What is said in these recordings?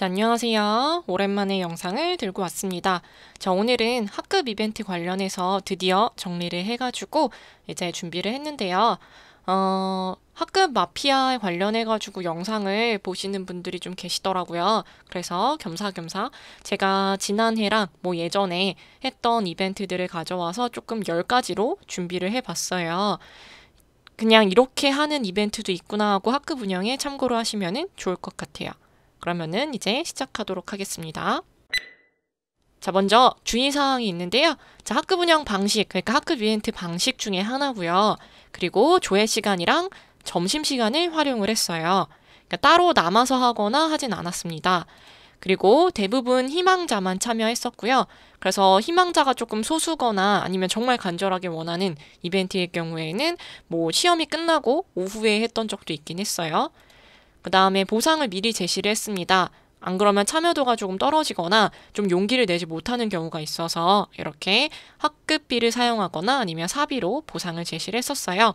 자, 안녕하세요. 오랜만에 영상을 들고 왔습니다. 자, 오늘은 학급 이벤트 관련해서 드디어 정리를 해가지고 이제 준비를 했는데요. 어, 학급 마피아에 관련해가지고 영상을 보시는 분들이 좀 계시더라고요. 그래서 겸사겸사 제가 지난해랑 뭐 예전에 했던 이벤트들을 가져와서 조금 10가지로 준비를 해봤어요. 그냥 이렇게 하는 이벤트도 있구나 하고 학급 운영에 참고로 하시면 좋을 것 같아요. 그러면은 이제 시작하도록 하겠습니다. 자, 먼저 주의사항이 있는데요. 자, 학급 운영 방식, 그러니까 학급 이벤트 방식 중에 하나고요. 그리고 조회 시간이랑 점심 시간을 활용을 했어요. 그러니까 따로 남아서 하거나 하진 않았습니다. 그리고 대부분 희망자만 참여했었고요. 그래서 희망자가 조금 소수거나 아니면 정말 간절하게 원하는 이벤트의 경우에는 뭐 시험이 끝나고 오후에 했던 적도 있긴 했어요. 그 다음에 보상을 미리 제시를 했습니다. 안 그러면 참여도가 조금 떨어지거나 좀 용기를 내지 못하는 경우가 있어서 이렇게 학급비를 사용하거나 아니면 사비로 보상을 제시를 했었어요.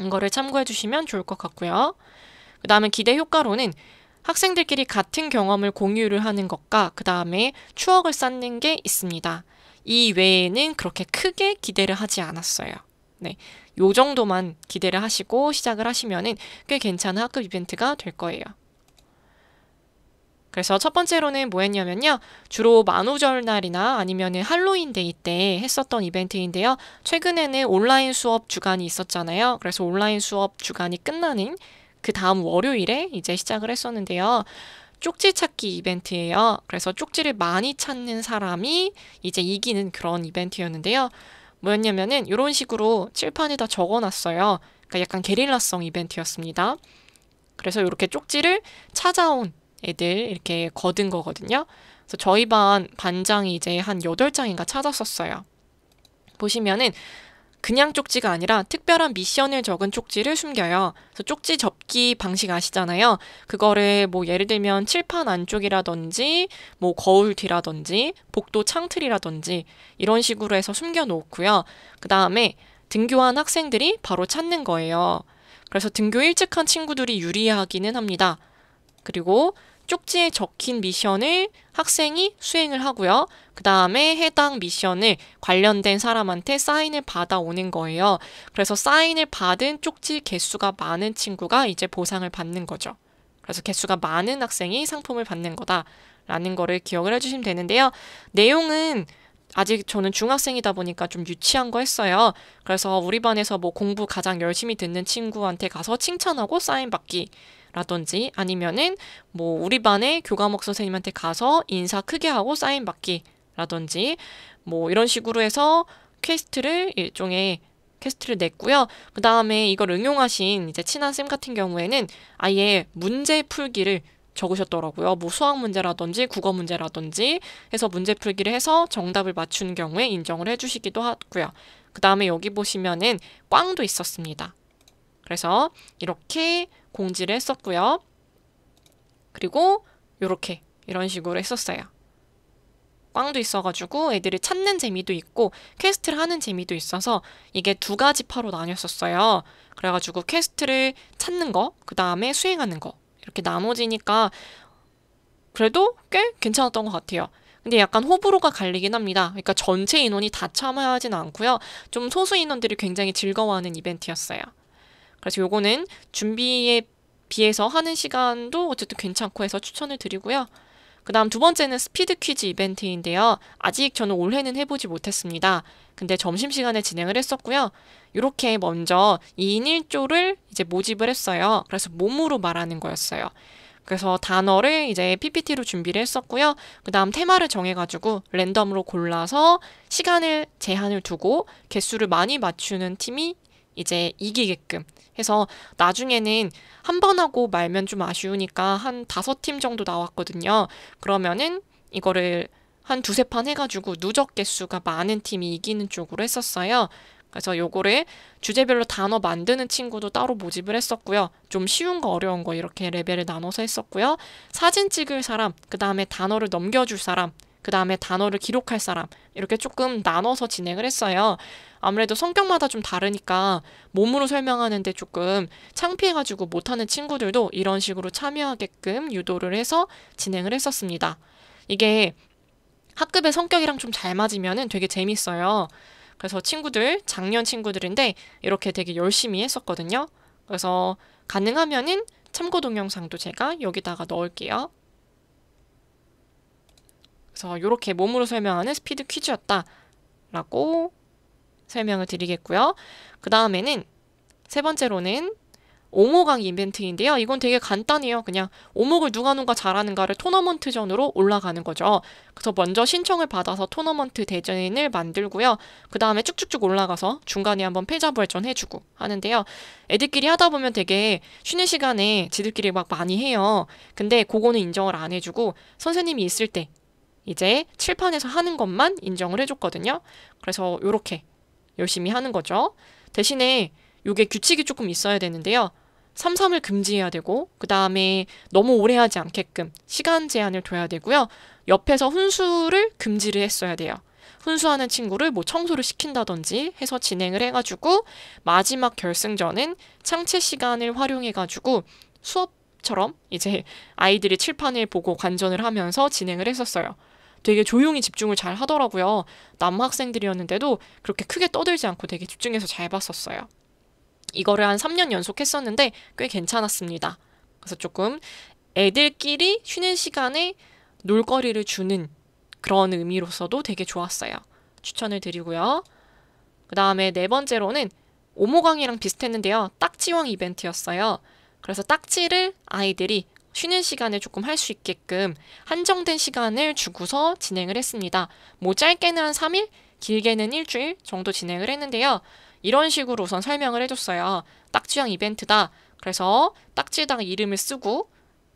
이거를 참고해 주시면 좋을 것 같고요. 그 다음에 기대 효과로는 학생들끼리 같은 경험을 공유를 하는 것과 그 다음에 추억을 쌓는 게 있습니다. 이 외에는 그렇게 크게 기대를 하지 않았어요. 네. 요 정도만 기대를 하시고 시작을 하시면은 꽤 괜찮은 학급 이벤트가 될 거예요. 그래서 첫 번째로는 뭐 했냐면요. 주로 만우절날이나 아니면은 할로윈 데이 때 했었던 이벤트인데요. 최근에는 온라인 수업 주간이 있었잖아요. 그래서 온라인 수업 주간이 끝나는 그 다음 월요일에 이제 시작을 했었는데요. 쪽지 찾기 이벤트예요. 그래서 쪽지를 많이 찾는 사람이 이제 이기는 그런 이벤트였는데요. 뭐였냐면은 이런 식으로 칠판에다 적어놨어요. 그러니까 약간 게릴라성 이벤트였습니다. 그래서 이렇게 쪽지를 찾아온 애들 이렇게 거둔 거거든요. 그래서 저희 반 반장이 이제 한 8장인가 찾았었어요. 보시면은 그냥 쪽지가 아니라 특별한 미션을 적은 쪽지를 숨겨요. 그래서 쪽지 접기 방식 아시잖아요. 그거를 뭐 예를 들면 칠판 안쪽이라든지 뭐 거울 뒤라든지 복도 창틀이라든지 이런 식으로 해서 숨겨 놓고요. 그다음에 등교한 학생들이 바로 찾는 거예요. 그래서 등교 일찍 한 친구들이 유리하기는 합니다. 그리고 쪽지에 적힌 미션을 학생이 수행을 하고요. 그 다음에 해당 미션을 관련된 사람한테 사인을 받아오는 거예요. 그래서 사인을 받은 쪽지 개수가 많은 친구가 이제 보상을 받는 거죠. 그래서 개수가 많은 학생이 상품을 받는 거다라는 거를 기억을 해주시면 되는데요. 내용은 아직 저는 중학생이다 보니까 좀 유치한 거 했어요. 그래서 우리 반에서 뭐 공부 가장 열심히 듣는 친구한테 가서 칭찬하고 사인 받기. 라든지 아니면은 뭐 우리 반의 교과목 선생님한테 가서 인사 크게 하고 사인 받기 라든지 뭐 이런 식으로 해서 퀘스트를 일종의 퀘스트를 냈고요. 그 다음에 이걸 응용하신 이제 친한 쌤 같은 경우에는 아예 문제 풀기를 적으셨더라고요. 뭐 수학 문제라든지 국어 문제라든지 해서 문제 풀기를 해서 정답을 맞춘 경우에 인정을 해주시기도 하고요. 그 다음에 여기 보시면은 꽝도 있었습니다. 그래서 이렇게 공지를 했었고요. 그리고 이렇게 이런 식으로 했었어요. 꽝도 있어가지고 애들을 찾는 재미도 있고 퀘스트를 하는 재미도 있어서 이게 두 가지 파로 나뉘었었어요. 그래가지고 퀘스트를 찾는 거, 그 다음에 수행하는 거 이렇게 나머지니까 그래도 꽤 괜찮았던 것 같아요. 근데 약간 호불호가 갈리긴 합니다. 그러니까 전체 인원이 다 참여하진 않고요. 좀 소수 인원들이 굉장히 즐거워하는 이벤트였어요. 그래서 요거는 준비에 비해서 하는 시간도 어쨌든 괜찮고 해서 추천을 드리고요. 그 다음 두 번째는 스피드 퀴즈 이벤트인데요. 아직 저는 올해는 해보지 못했습니다. 근데 점심시간에 진행을 했었고요. 이렇게 먼저 2인 1조를 이제 모집을 했어요. 그래서 몸으로 말하는 거였어요. 그래서 단어를 이제 PPT로 준비를 했었고요. 그 다음 테마를 정해가지고 랜덤으로 골라서 시간을 제한을 두고 개수를 많이 맞추는 팀이 이제 이기게끔 해서 나중에는 한 번 하고 말면 좀 아쉬우니까 한 다섯 팀 정도 나왔거든요. 그러면은 이거를 한 두세 판 해가지고 누적 개수가 많은 팀이 이기는 쪽으로 했었어요. 그래서 요거를 주제별로 단어 만드는 친구도 따로 모집을 했었고요. 좀 쉬운 거 어려운 거 이렇게 레벨을 나눠서 했었고요. 사진 찍을 사람, 그 다음에 단어를 넘겨줄 사람, 그 다음에 단어를 기록할 사람 이렇게 조금 나눠서 진행을 했어요. 아무래도 성격마다 좀 다르니까 몸으로 설명하는데 조금 창피해가지고 못하는 친구들도 이런 식으로 참여하게끔 유도를 해서 진행을 했었습니다. 이게 학급의 성격이랑 좀 잘 맞으면 되게 재밌어요. 그래서 친구들, 작년 친구들인데 이렇게 되게 열심히 했었거든요. 그래서 가능하면은 참고 동영상도 제가 여기다가 넣을게요. 그래서 이렇게 몸으로 설명하는 스피드 퀴즈였다라고 설명을 드리겠고요. 그 다음에는 세 번째로는 오목강 이벤트인데요. 이건 되게 간단해요. 그냥 오목을 누가 누가 잘하는가를 토너먼트전으로 올라가는 거죠. 그래서 먼저 신청을 받아서 토너먼트 대전을 만들고요. 그 다음에 쭉쭉쭉 올라가서 중간에 한번 패자부활전 해주고 하는데요. 애들끼리 하다 보면 되게 쉬는 시간에 지들끼리 막 많이 해요. 근데 그거는 인정을 안 해주고 선생님이 있을 때 이제 칠판에서 하는 것만 인정을 해줬거든요. 그래서 이렇게 열심히 하는 거죠. 대신에 이게 규칙이 조금 있어야 되는데요. 삼삼을 금지해야 되고 그 다음에 너무 오래 하지 않게끔 시간 제한을 둬야 되고요. 옆에서 훈수를 금지를 했어야 돼요. 훈수하는 친구를 뭐 청소를 시킨다든지 해서 진행을 해가지고 마지막 결승전은 창체 시간을 활용해가지고 수업처럼 이제 아이들이 칠판을 보고 관전을 하면서 진행을 했었어요. 되게 조용히 집중을 잘 하더라고요. 남학생들이었는데도 그렇게 크게 떠들지 않고 되게 집중해서 잘 봤었어요. 이거를 한 3년 연속 했었는데 꽤 괜찮았습니다. 그래서 조금 애들끼리 쉬는 시간에 놀거리를 주는 그런 의미로서도 되게 좋았어요. 추천을 드리고요. 그 다음에 네 번째로는 오모광이랑 비슷했는데요. 딱지왕 이벤트였어요. 그래서 딱지를 아이들이 쉬는 시간을 조금 할 수 있게끔 한정된 시간을 주고서 진행을 했습니다. 뭐 짧게는 한 3일, 길게는 일주일 정도 진행을 했는데요. 이런 식으로 우선 설명을 해줬어요. 딱지향 이벤트다. 그래서 딱지당 이름을 쓰고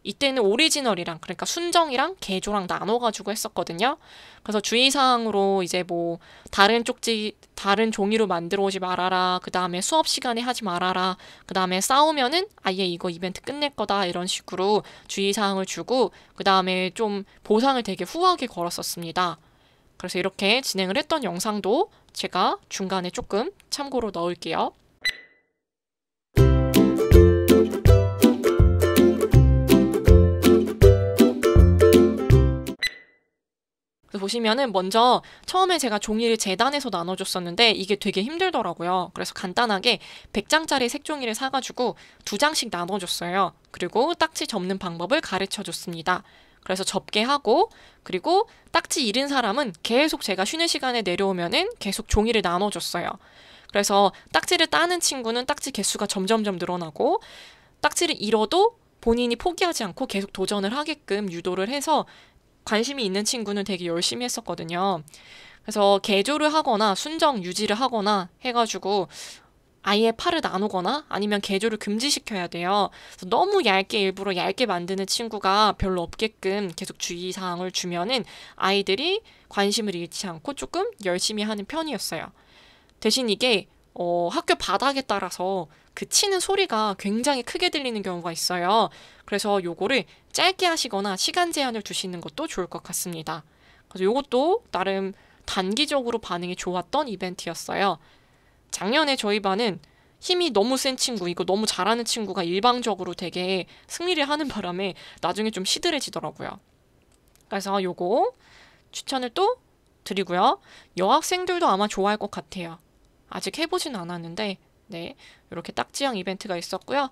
이때는 오리지널이랑 그러니까 순정이랑 개조랑 나눠가지고 했었거든요. 그래서 주의사항으로 이제 뭐 다른 쪽지 다른 종이로 만들어 오지 말아라. 그 다음에 수업 시간에 하지 말아라. 그 다음에 싸우면은 아예 이거 이벤트 끝낼 거다 이런 식으로 주의사항을 주고 그 다음에 좀 보상을 되게 후하게 걸었었습니다. 그래서 이렇게 진행을 했던 영상도 제가 중간에 조금 참고로 넣을게요. 보시면은 먼저 처음에 제가 종이를 재단해서 나눠줬었는데 이게 되게 힘들더라고요. 그래서 간단하게 100장짜리 색종이를 사가지고 두 장씩 나눠줬어요. 그리고 딱지 접는 방법을 가르쳐줬습니다. 그래서 접게 하고 그리고 딱지 잃은 사람은 계속 제가 쉬는 시간에 내려오면은 계속 종이를 나눠줬어요. 그래서 딱지를 따는 친구는 딱지 개수가 점점점 늘어나고 딱지를 잃어도 본인이 포기하지 않고 계속 도전을 하게끔 유도를 해서 관심이 있는 친구는 되게 열심히 했었거든요. 그래서 개조를 하거나 순정 유지를 하거나 해가지고 아예 팔을 나누거나 아니면 개조를 금지시켜야 돼요. 너무 얇게 일부러 얇게 만드는 친구가 별로 없게끔 계속 주의사항을 주면은 아이들이 관심을 잃지 않고 조금 열심히 하는 편이었어요. 대신 이게 어, 학교 바닥에 따라서 그 치는 소리가 굉장히 크게 들리는 경우가 있어요. 그래서 요거를 짧게 하시거나 시간 제한을 두시는 것도 좋을 것 같습니다. 그래서 요것도 나름 단기적으로 반응이 좋았던 이벤트였어요. 작년에 저희 반은 힘이 너무 센 친구, 이거 너무 잘하는 친구가 일방적으로 되게 승리를 하는 바람에 나중에 좀 시들해지더라고요. 그래서 요거 추천을 또 드리고요. 여학생들도 아마 좋아할 것 같아요. 아직 해보진 않았는데 네, 이렇게 딱지형 이벤트가 있었고요.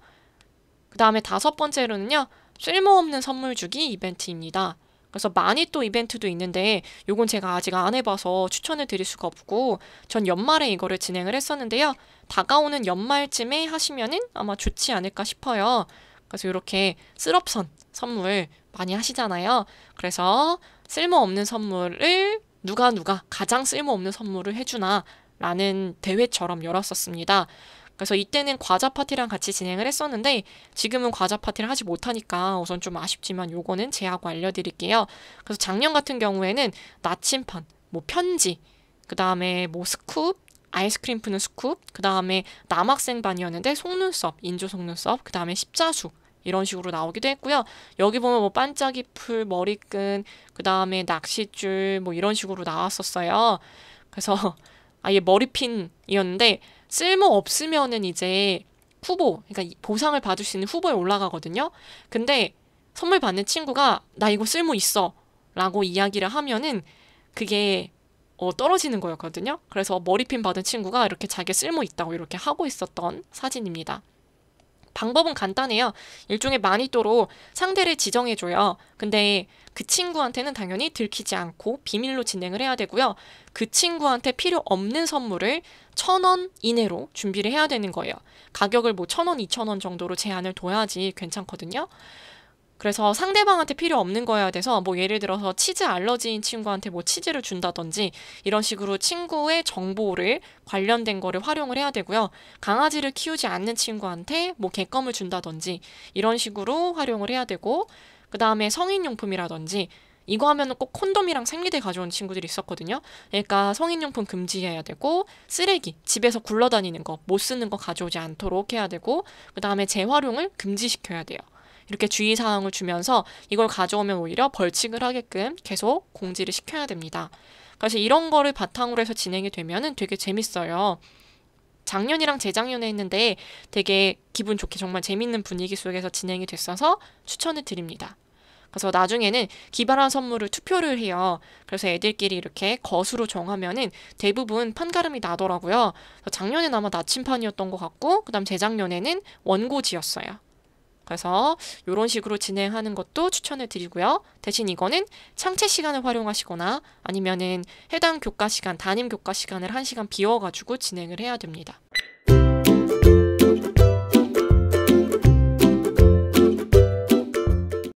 그 다음에 다섯 번째로는요. 쓸모없는 선물 주기 이벤트입니다. 그래서 많이 또 이벤트도 있는데 요건 제가 아직 안 해봐서 추천을 드릴 수가 없고 전 연말에 이거를 진행을 했었는데요. 다가오는 연말쯤에 하시면은 아마 좋지 않을까 싶어요. 그래서 이렇게 쓸업선 선물 많이 하시잖아요. 그래서 쓸모없는 선물을 누가 누가 가장 쓸모없는 선물을 해주나 라는 대회처럼 열었었습니다. 그래서 이때는 과자 파티랑 같이 진행을 했었는데 지금은 과자 파티를 하지 못하니까 우선 좀 아쉽지만 요거는 제하고 알려드릴게요. 그래서 작년 같은 경우에는 나침판, 뭐 편지, 그 다음에 뭐 스쿱, 아이스크림 푸는 스쿱, 그 다음에 남학생반이었는데 속눈썹, 인조 속눈썹, 그 다음에 십자수 이런 식으로 나오기도 했고요. 여기 보면 뭐 반짝이 풀, 머리끈, 그 다음에 낚싯줄 뭐 이런 식으로 나왔었어요. 그래서 아예 머리핀이었는데 쓸모 없으면은 이제 후보, 그러니까 보상을 받을 수 있는 후보에 올라가거든요. 근데 선물 받는 친구가 나 이거 쓸모 있어 라고 이야기를 하면은 그게 어, 떨어지는 거였거든요. 그래서 머리핀 받은 친구가 이렇게 자기 쓸모 있다고 이렇게 하고 있었던 사진입니다. 방법은 간단해요. 일종의 마니도로 상대를 지정해줘요. 근데 그 친구한테는 당연히 들키지 않고 비밀로 진행을 해야 되고요. 그 친구한테 필요 없는 선물을 천 원 이내로 준비를 해야 되는 거예요. 가격을 뭐 천 원, 이천 원 정도로 제한을 둬야지 괜찮거든요. 그래서 상대방한테 필요 없는 거여야 돼서 뭐 예를 들어서 치즈 알러지인 친구한테 뭐 치즈를 준다든지 이런 식으로 친구의 정보를 관련된 거를 활용을 해야 되고요. 강아지를 키우지 않는 친구한테 뭐 개껌을 준다든지 이런 식으로 활용을 해야 되고 그 다음에 성인용품이라든지 이거 하면꼭 콘돔이랑 생리대 가져온 친구들이 있었거든요. 그러니까 성인용품 금지해야 되고 쓰레기 집에서 굴러다니는 거 못 쓰는 거 가져오지 않도록 해야 되고 그 다음에 재활용을 금지시켜야 돼요. 이렇게 주의사항을 주면서 이걸 가져오면 오히려 벌칙을 하게끔 계속 공지를 시켜야 됩니다. 그래서 이런 거를 바탕으로 해서 진행이 되면 되게 재밌어요. 작년이랑 재작년에 했는데 되게 기분 좋게 정말 재밌는 분위기 속에서 진행이 됐어서 추천을 드립니다. 그래서 나중에는 기발한 선물을 투표를 해요. 그래서 애들끼리 이렇게 거수로 정하면은 대부분 판가름이 나더라고요. 작년엔 아마 나침판이었던 것 같고 그다음 재작년에는 원고지였어요. 그래서 이런 식으로 진행하는 것도 추천을 드리고요. 대신 이거는 창체 시간을 활용하시거나 아니면은 해당 교과 시간, 담임 교과 시간을 1시간 비워가지고 진행을 해야 됩니다.